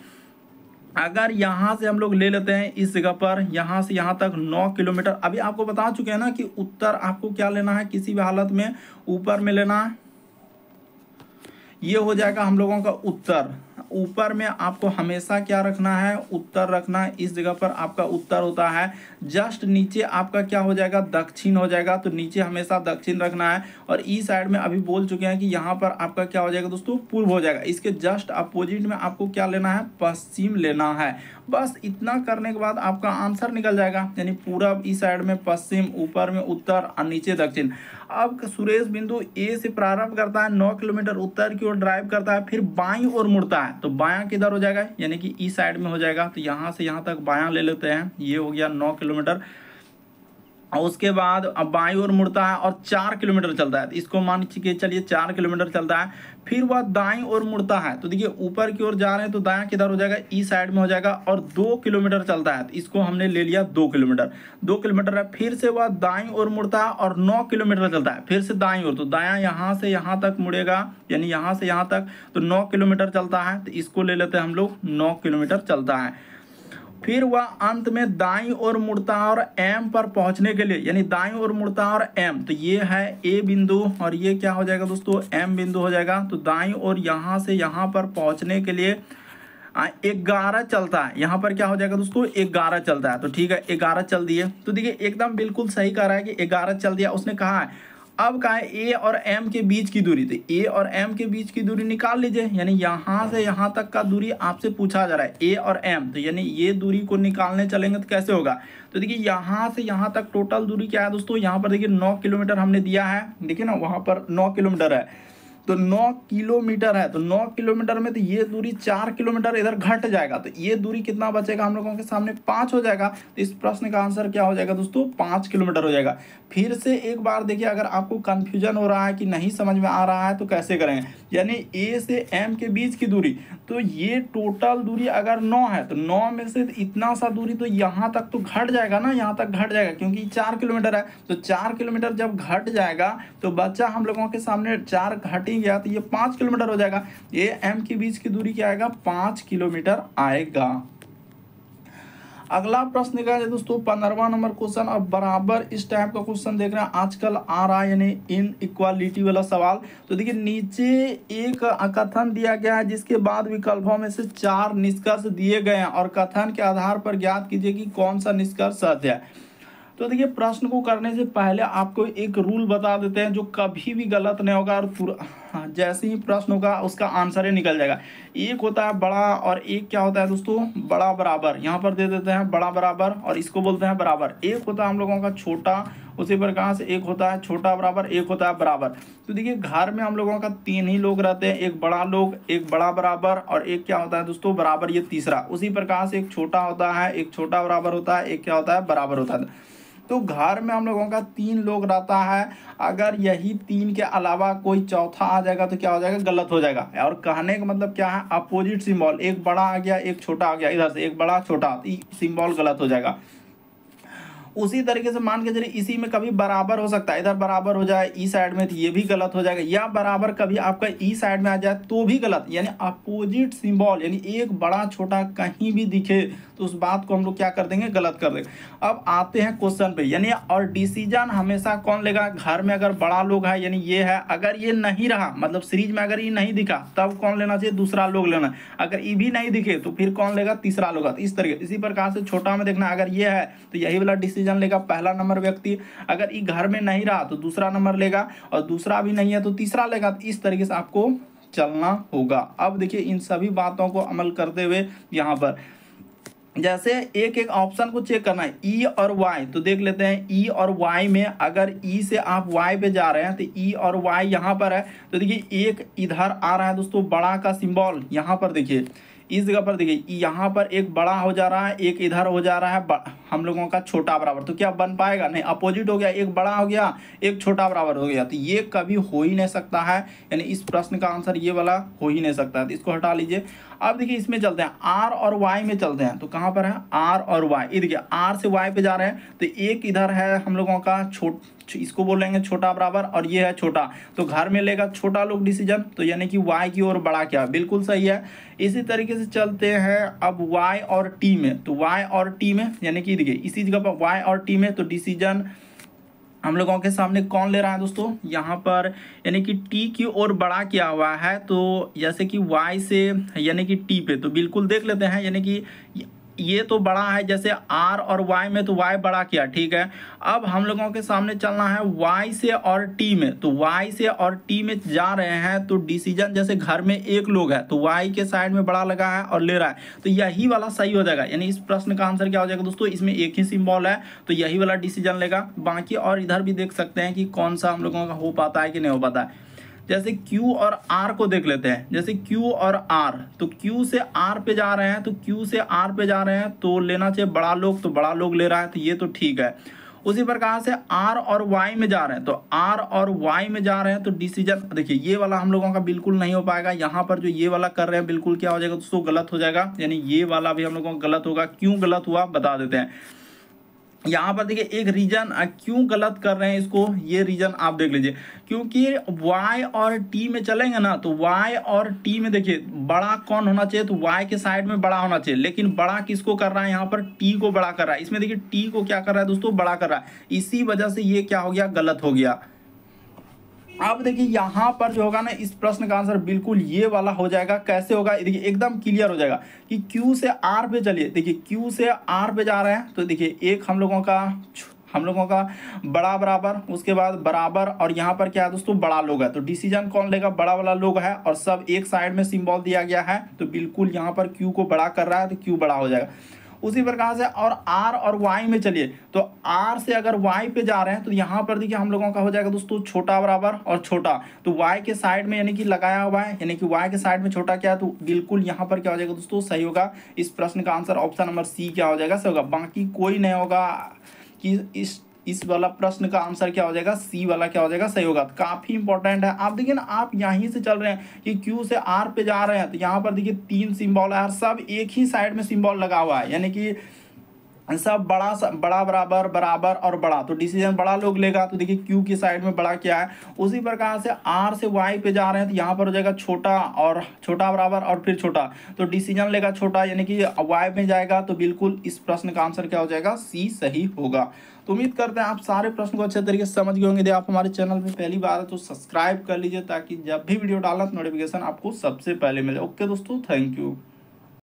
अगर यहाँ से हम लोग ले लेते हैं इस जगह पर यहाँ से यहाँ तक 9 किलोमीटर अभी आपको बता चुके हैं ना कि उत्तर आपको क्या लेना है किसी भी हालत में ऊपर में लेना है ये हो जाएगा हम लोगों का उत्तर ऊपर में आपको हमेशा क्या रखना है उत्तर रखना है इस जगह पर आपका उत्तर होता है जस्ट नीचे आपका क्या हो जाएगा दक्षिण हो जाएगा तो नीचे हमेशा दक्षिण रखना है और ई साइड में अभी बोल चुके हैं कि यहाँ पर आपका क्या हो जाएगा दोस्तों पूर्व हो जाएगा इसके जस्ट अपोजिट में आपको क्या लेना है पश्चिम लेना है बस इतना करने के बाद आपका आंसर निकल जाएगा यानी पूरब इस साइड में पश्चिम ऊपर में उत्तर और नीचे दक्षिण अब सुरेश बिंदु ए से प्रारंभ करता है नौ किलोमीटर उत्तर की ओर ड्राइव करता है फिर बाई और मुड़ता है तो बाया किधर हो जाएगा यानी कि इस साइड में हो जाएगा तो यहाँ से यहाँ तक बाया ले लेते हैं ये हो गया नौ किलोमीटर और उसके बाद बाई और मुड़ता है और चार किलोमीटर चलता है तो इसको मान के चलिए चार किलोमीटर चलता है फिर वह दाई और मुड़ता है तो देखिए ऊपर की ओर जा रहे हैं तो दाया किधर हो जाएगा ई साइड में हो जाएगा और दो किलोमीटर चलता है तो इसको हमने ले लिया दो किलोमीटर दो किलोमीटर है फिर से वह दाई और मुड़ता है और नौ किलोमीटर चलता है फिर से दाई और तो दाया यहाँ से यहाँ तक मुड़ेगा यानी यहाँ से यहाँ तक तो नौ किलोमीटर चलता है तो इसको ले लेते हैं हम लोग नौ किलोमीटर चलता है फिर वह अंत में दाई और मुड़ता और एम पर पहुंचने के लिए यानी दाई और मुड़ता और एम तो ये है ए बिंदु और ये क्या हो जाएगा दोस्तों एम बिंदु हो जाएगा तो दाई और यहाँ से यहाँ पर पहुंचने के लिए ग्यारह चलता है यहाँ पर क्या हो जाएगा दोस्तों ग्यारह चलता है तो ठीक है ग्यारह चल दिए तो देखिए एकदम बिल्कुल सही कह रहा है कि ग्यारह चल दिया उसने कहा है अब क्या है ए और एम के बीच की दूरी तो ए और एम के बीच की दूरी निकाल लीजिए यानी यहाँ से यहाँ तक का दूरी आपसे पूछा जा रहा है ए और एम तो यानी ये दूरी को निकालने चलेंगे तो कैसे होगा तो देखिए यहाँ से यहाँ तक टोटल दूरी क्या है दोस्तों यहाँ पर देखिए नौ किलोमीटर हमने दिया है देखिए ना वहाँ पर नौ किलोमीटर है तो 9 किलोमीटर है तो 9 किलोमीटर में तो ये दूरी 4 किलोमीटर इधर घट जाएगा तो ये दूरी कितना बचेगा हम लोगों के सामने पांच हो जाएगा तो इस प्रश्न का आंसर क्या हो जाएगा दोस्तों पांच किलोमीटर हो जाएगा फिर से एक बार देखिए अगर आपको कन्फ्यूजन हो रहा है कि नहीं समझ में आ रहा है तो कैसे करें यानी ए से एम के बीच की दूरी तो ये टोटल दूरी अगर नौ है तो नौ में से इतना सा दूरी तो यहाँ तक तो घट जाएगा ना यहाँ तक घट जाएगा क्योंकि चार किलोमीटर है तो चार किलोमीटर जब घट जाएगा तो बच्चा हम लोगों के सामने चार घटी ठीक गया तो ये पांच किलोमीटर हो जाएगा ए एम के बीच की दूरी क्या आएगा पांच किलोमीटर आएगा अगला प्रश्न देखा है दोस्तों पंद्रवा नंबर क्वेश्चन अब बराबर इस टाइप का क्वेश्चन देख रहे हैं आजकल आ रहा है यानी इन इक्वालिटी वाला सवाल तो देखिए नीचे एक कथन दिया गया है जिसके बाद विकल्पों में से चार निष्कर्ष दिए गए हैं और कथन के आधार पर ज्ञात कीजिए कि कौन सा निष्कर्ष सत्य है तो देखिए प्रश्न को करने से पहले आपको एक रूल बता देते हैं जो कभी भी गलत नहीं होगा और पूरा हाँ, जैसे ही प्रश्न होगा उसका आंसर ही निकल जाएगा एक होता है बड़ा और एक क्या होता है दोस्तों बड़ा बराबर यहाँ पर दे देते हैं बड़ा बराबर और इसको बोलते हैं बराबर एक होता है हम लोगों का छोटा उसी प्रकार से एक होता है छोटा बराबर एक होता है बराबर तो देखिए घर में हम लोगों का तीन ही लोग रहते हैं एक बड़ा लोग एक बड़ा बराबर और एक क्या होता है दोस्तों बराबर ये तीसरा उसी प्रकार से एक छोटा होता है एक छोटा बराबर होता है एक क्या होता है बराबर होता है तो घर में हम लोगों का तीन लोग रहता है अगर यही तीन के अलावा कोई चौथा आ जाएगा तो क्या हो जाएगा गलत हो जाएगा और कहने का मतलब क्या है अपोजिट सिम्बॉल एक बड़ा आ गया एक छोटा आ गया इधर से एक बड़ा छोटा सिम्बॉल तो गलत हो जाएगा उसी तरीके से मान के चलिए इसी में कभी बराबर हो सकता है इधर बराबर हो जाए ई e साइड में तो ये भी गलत हो जाएगा या बराबर कभी आपका ई e साइड में आ जाए तो भी गलत यानी अपोजिट सिंबल यानी एक बड़ा छोटा कहीं भी दिखे तो उस बात को हम लोग क्या कर देंगे गलत कर देंगे अब आते हैं क्वेश्चन पे यानी और डिसीजन हमेशा कौन लेगा घर में अगर बड़ा लोग है यानी ये है अगर ये नहीं रहा मतलब सीरीज में अगर ये नहीं दिखा तब कौन लेना चाहिए दूसरा लोग लेना अगर ये भी नहीं दिखे तो फिर कौन लेगा तीसरा लोग इस तरीके इसी प्रकार से छोटा में देखना अगर ये है तो यही वाला डिसीजन लेगा पहला नंबर व्यक्ति अगर ये घर में नहीं रहा तो दूसरा नंबर लेगा और दूसरा भी नहीं है तो तीसरा लेगा तो इस तरीके से आपको चलना होगा अब देखिए इन सभी बातों को अमल करते हुए यहाँ पर जैसे एक एक ऑप्शन को चेक करना है ई e और वाई तो देख लेते हैं ई e और वाई में अगर ई e से आप वाई पे जा रहे हैं तो ई e और वाई यहाँ पर है तो देखिए एक इधर आ रहा है दोस्तों बड़ा का सिंबल यहाँ पर देखिए इस जगह पर देखिए e यहाँ पर एक बड़ा हो जा रहा है एक इधर हो जा रहा है हम लोगों का छोटा बराबर तो क्या बन पाएगा नहीं अपोजिट हो गया एक बड़ा हो गया एक छोटा बराबर हो गया तो ये कभी हो ही नहीं सकता है यानी इस प्रश्न का आंसर ये वाला हो ही नहीं सकता है तो इसको हटा लीजिए अब देखिए इसमें चलते हैं आर और वाई में चलते हैं तो कहाँ पर है आर और वाई ये देखिए आर से वाई पे जा रहे हैं तो एक इधर है हम लोगों का छोट इसको बोलेंगे छोटा बराबर और ये है छोटा तो घर में लेगा छोटा लोग डिसीजन तो यानी कि वाई की ओर बड़ा क्या बिल्कुल सही है इसी तरीके से चलते हैं अब वाई और टी में तो वाई और टी में यानी कि देखिए इसी जगह पर वाई और टी में तो डिसीजन हम लोगों के सामने कौन ले रहा है दोस्तों यहाँ पर यानी कि टी की ओर बड़ा किया हुआ है तो जैसे कि वाई से यानी कि टी पे तो बिल्कुल देख लेते हैं यानी कि ये तो बड़ा है जैसे आर और वाई में तो वाई बड़ा किया ठीक है अब हम लोगों के सामने चलना है वाई से और टी में तो वाई से और टी में जा रहे हैं तो डिसीजन जैसे घर में एक लोग है तो वाई के साइड में बड़ा लगा है और ले रहा है तो यही वाला सही हो जाएगा यानी इस प्रश्न का आंसर क्या हो जाएगा दोस्तों इसमें एक ही सिम्बॉल है तो यही वाला डिसीजन लेगा बाकी और इधर भी देख सकते हैं कि कौन सा हम लोगों का हो पाता है कि नहीं हो पाता है जैसे Q और R को देख लेते हैं जैसे Q और R तो Q से R पे जा रहे हैं तो Q से R पे जा रहे हैं तो लेना चाहिए बड़ा लोग तो बड़ा लोग ले रहा है तो ये तो ठीक है उसी प्रकार से R और Y में जा रहे हैं तो R और Y में जा रहे हैं तो डिसीजन देखिए ये वाला हम लोगों का बिल्कुल नहीं हो पाएगा यहाँ पर जो ये वाला कर रहे हैं बिल्कुल क्या हो जाएगा दोस्तों गलत हो जाएगा यानी ये वाला भी हम लोगों का गलत होगा क्यों गलत हुआ बता देते हैं यहाँ पर देखिए एक रीजन क्यों गलत कर रहे हैं इसको ये रीजन आप देख लीजिए क्योंकि y और t में चलेंगे ना तो y और t में देखिए बड़ा कौन होना चाहिए तो y के साइड में बड़ा होना चाहिए लेकिन बड़ा किसको कर रहा है यहाँ पर t को बड़ा कर रहा है इसमें देखिए t को क्या कर रहा है दोस्तों बड़ा कर रहा है इसी वजह से ये क्या हो गया गलत हो गया अब देखिए यहाँ पर जो होगा ना इस प्रश्न का आंसर बिल्कुल ये वाला हो जाएगा कैसे होगा देखिए एकदम क्लियर हो जाएगा कि क्यू से आर पे चलिए देखिए क्यू से आर पे जा रहे हैं तो देखिए एक हम लोगों का हम लोगों का बड़ा बराबर उसके बाद बराबर और यहाँ पर क्या है दोस्तों बड़ा लोग है तो डिसीजन कौन लेगा बड़ा वाला लोग है और सब एक साइड में सिम्बॉल दिया गया है तो बिल्कुल यहाँ पर क्यू को बड़ा कर रहा है तो क्यू बड़ा हो जाएगा उसी प्रकार से और आर और वाई में चलिए तो आर से अगर वाई पे जा रहे हैं तो यहाँ पर देखिए हम लोगों का हो जाएगा दोस्तों छोटा बराबर और छोटा तो वाई के साइड में यानी कि लगाया हुआ है यानी कि वाई के साइड में छोटा क्या है तो बिल्कुल यहाँ पर क्या हो जाएगा दोस्तों सही होगा इस प्रश्न का आंसर ऑप्शन नंबर सी क्या हो जाएगा सही होगा बाकी कोई नहीं होगा कि इस इस वाला प्रश्न का आंसर क्या हो जाएगा सी वाला क्या हो जाएगा सही होगा तो काफी इंपॉर्टेंट है आप देखिए ना आप यहीं से चल रहे हैं कि क्यू से आर पे जा रहे हैं तो यहाँ पर देखिए तीन सिम्बॉल है सब एक ही साइड में सिम्बॉल लगा हुआ है यानी कि सब बड़ा बड़ा बराबर बराबर और बड़ा तो डिसीजन बड़ा लोग लेगा तो देखिए क्यू की साइड में बड़ा क्या है उसी प्रकार से आर से वाई पे जा रहे हैं तो यहाँ पर हो जाएगा छोटा और छोटा बराबर और फिर छोटा तो डिसीजन लेगा छोटा यानी कि वाई में जाएगा तो बिल्कुल इस प्रश्न का आंसर क्या हो जाएगा सी सही होगा तो उम्मीद करते हैं आप सारे प्रश्न को अच्छे तरीके से समझ गए होंगे यदि आप हमारे चैनल पर पहली बार है तो सब्सक्राइब कर लीजिए ताकि जब भी वीडियो डालना तो नोटिफिकेशन आपको सबसे पहले मिले ओके दोस्तों थैंक यू